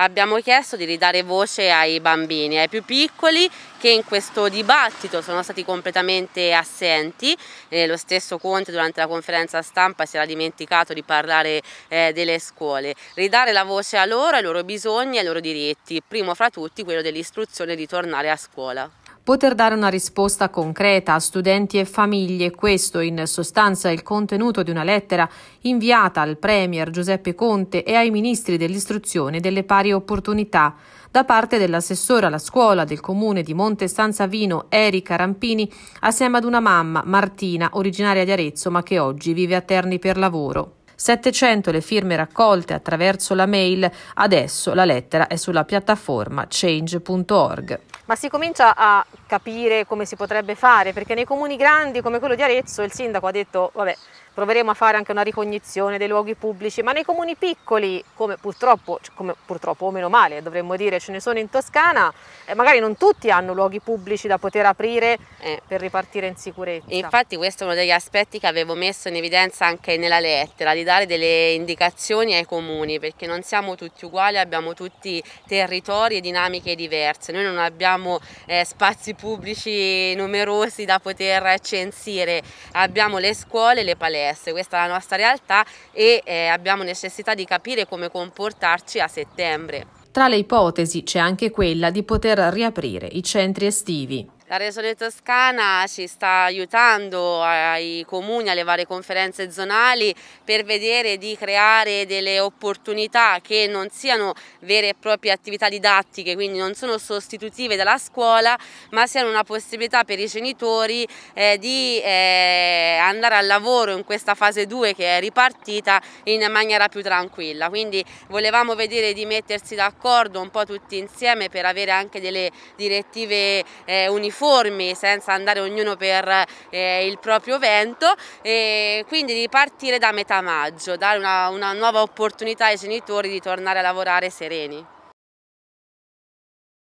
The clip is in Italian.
abbiamo chiesto di ridare voce ai bambini, ai più piccoli che in questo dibattito sono stati completamente assenti, eh, lo stesso Conte durante la conferenza stampa si era dimenticato di parlare eh, delle scuole, ridare la voce a loro, ai loro bisogni, e ai loro diritti, primo fra tutti quello dell'istruzione di tornare a scuola poter dare una risposta concreta a studenti e famiglie. Questo in sostanza è il contenuto di una lettera inviata al Premier Giuseppe Conte e ai ministri dell'istruzione e delle pari opportunità da parte dell'assessore alla scuola del comune di Monte San Savino, Erika Rampini assieme ad una mamma Martina originaria di Arezzo ma che oggi vive a Terni per lavoro. 700 le firme raccolte attraverso la mail, adesso la lettera è sulla piattaforma change.org. Ma si comincia a capire come si potrebbe fare, perché nei comuni grandi come quello di Arezzo il sindaco ha detto vabbè proveremo a fare anche una ricognizione dei luoghi pubblici, ma nei comuni piccoli, come purtroppo, cioè, come purtroppo o meno male dovremmo dire, ce ne sono in Toscana, eh, magari non tutti hanno luoghi pubblici da poter aprire eh. per ripartire in sicurezza. Infatti questo è uno degli aspetti che avevo messo in evidenza anche nella lettera, di dare delle indicazioni ai comuni, perché non siamo tutti uguali, abbiamo tutti territori e dinamiche diverse, noi non abbiamo eh, spazi pubblici numerosi da poter censire, abbiamo le scuole e le palestre, questa è la nostra realtà e eh, abbiamo necessità di capire come comportarci a settembre. Tra le ipotesi c'è anche quella di poter riaprire i centri estivi. La Regione Toscana ci sta aiutando ai comuni, alle varie conferenze zonali per vedere di creare delle opportunità che non siano vere e proprie attività didattiche, quindi non sono sostitutive della scuola, ma siano una possibilità per i genitori eh, di eh, andare al lavoro in questa fase 2 che è ripartita in maniera più tranquilla. Quindi volevamo vedere di mettersi d'accordo un po' tutti insieme per avere anche delle direttive eh, uniformi uniformi senza andare ognuno per eh, il proprio vento e quindi di partire da metà maggio, dare una, una nuova opportunità ai genitori di tornare a lavorare sereni.